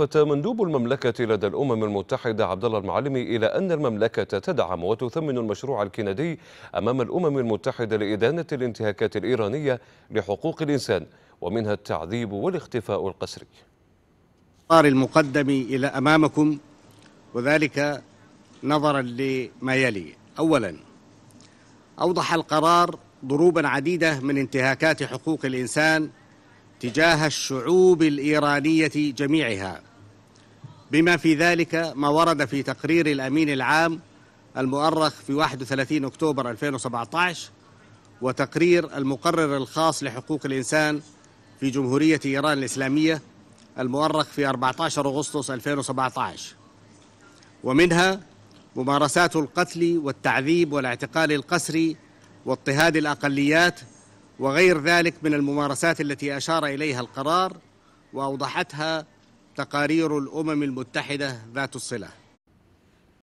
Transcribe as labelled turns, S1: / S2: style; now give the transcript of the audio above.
S1: لفت مندوب المملكة لدى الأمم المتحدة عبد الله المعلمي إلى أن المملكة تدعم وتثمن المشروع الكندي أمام الأمم المتحدة لإدانة الانتهاكات الإيرانية لحقوق الإنسان ومنها التعذيب والاختفاء القسري
S2: القرار المقدم إلى أمامكم وذلك نظرا لما يلي أولا أوضح القرار ضروبا عديدة من انتهاكات حقوق الإنسان تجاه الشعوب الإيرانية جميعها بما في ذلك ما ورد في تقرير الأمين العام المؤرخ في 31 أكتوبر 2017 وتقرير المقرر الخاص لحقوق الإنسان في جمهورية إيران الإسلامية المؤرخ في 14 أغسطس 2017 ومنها ممارسات القتل والتعذيب والاعتقال القسري واضطهاد الأقليات وغير ذلك من الممارسات التي أشار إليها القرار وأوضحتها تقارير الأمم المتحدة ذات الصلة